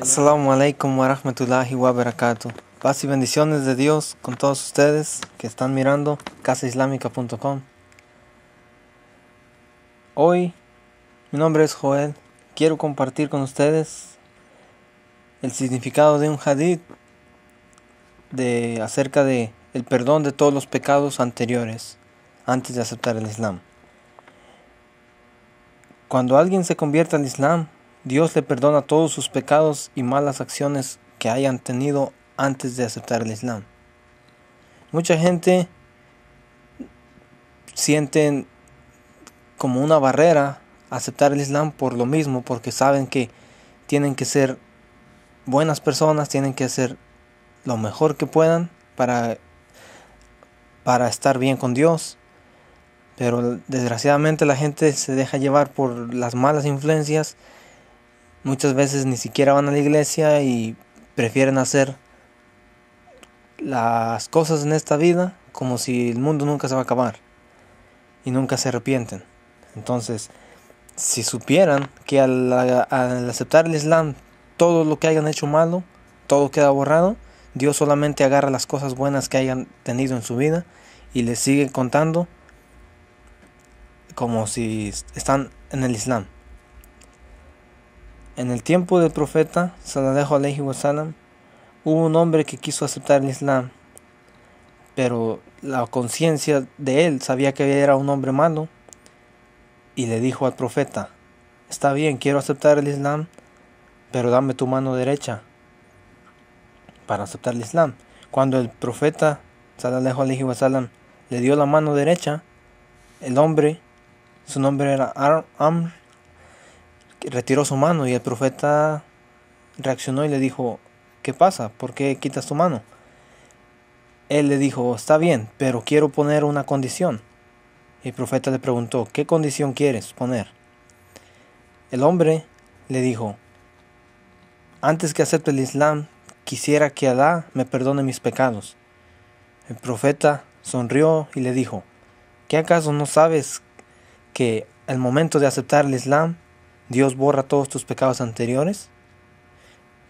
Assalamu alaikum wa rahmatullahi wa barakatuh. Paz y bendiciones de Dios con todos ustedes que están mirando casaislámica.com. Hoy, mi nombre es Joel. Quiero compartir con ustedes el significado de un hadith de, acerca de el perdón de todos los pecados anteriores antes de aceptar el Islam. Cuando alguien se convierte al Islam, Dios le perdona todos sus pecados y malas acciones que hayan tenido antes de aceptar el Islam. Mucha gente siente como una barrera aceptar el Islam por lo mismo, porque saben que tienen que ser buenas personas, tienen que hacer lo mejor que puedan para, para estar bien con Dios pero desgraciadamente la gente se deja llevar por las malas influencias. Muchas veces ni siquiera van a la iglesia y prefieren hacer las cosas en esta vida como si el mundo nunca se va a acabar. Y nunca se arrepienten. Entonces, si supieran que al, aceptar el Islam todo lo que hayan hecho malo, todo queda borrado, Dios solamente agarra las cosas buenas que hayan tenido en su vida y les sigue contando como si están en el Islam. En el tiempo del profeta Sallallahu wa Wasallam hubo un hombre que quiso aceptar el Islam, pero la conciencia de él sabía que era un hombre malo y le dijo al profeta, está bien, quiero aceptar el Islam, pero dame tu mano derecha para aceptar el Islam. Cuando el profeta Sallallahu wa Wasallam le dio la mano derecha, el hombre su nombre era Amr, retiró su mano y el profeta reaccionó y le dijo, ¿qué pasa? ¿Por qué quitas tu mano? Él le dijo, está bien, pero quiero poner una condición. Y el profeta le preguntó, ¿qué condición quieres poner? El hombre le dijo, antes que acepte el Islam, quisiera que Alá me perdone mis pecados. El profeta sonrió y le dijo, ¿qué acaso no sabes que al momento de aceptar el Islam, Dios borra todos tus pecados anteriores.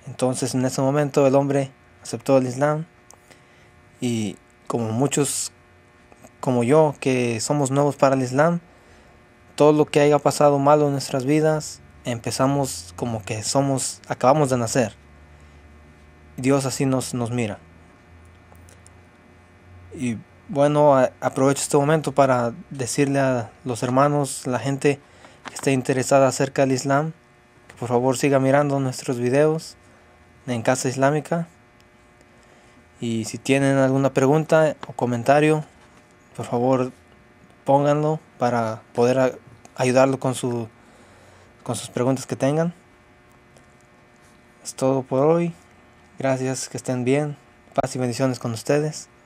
Entonces en ese momento el hombre aceptó el Islam y como muchos como yo que somos nuevos para el Islam, todo lo que haya pasado malo en nuestras vidas, empezamos como que somos, acabamos de nacer. Dios así nos, nos mira. Y bueno, aprovecho este momento para decirle a los hermanos, la gente que esté interesada acerca del Islam, que por favor siga mirando nuestros videos en Casa Islámica. Y si tienen alguna pregunta o comentario, por favor pónganlo para poder ayudarlo con, su, con sus preguntas que tengan. Es todo por hoy. Gracias, que estén bien. Paz y bendiciones con ustedes.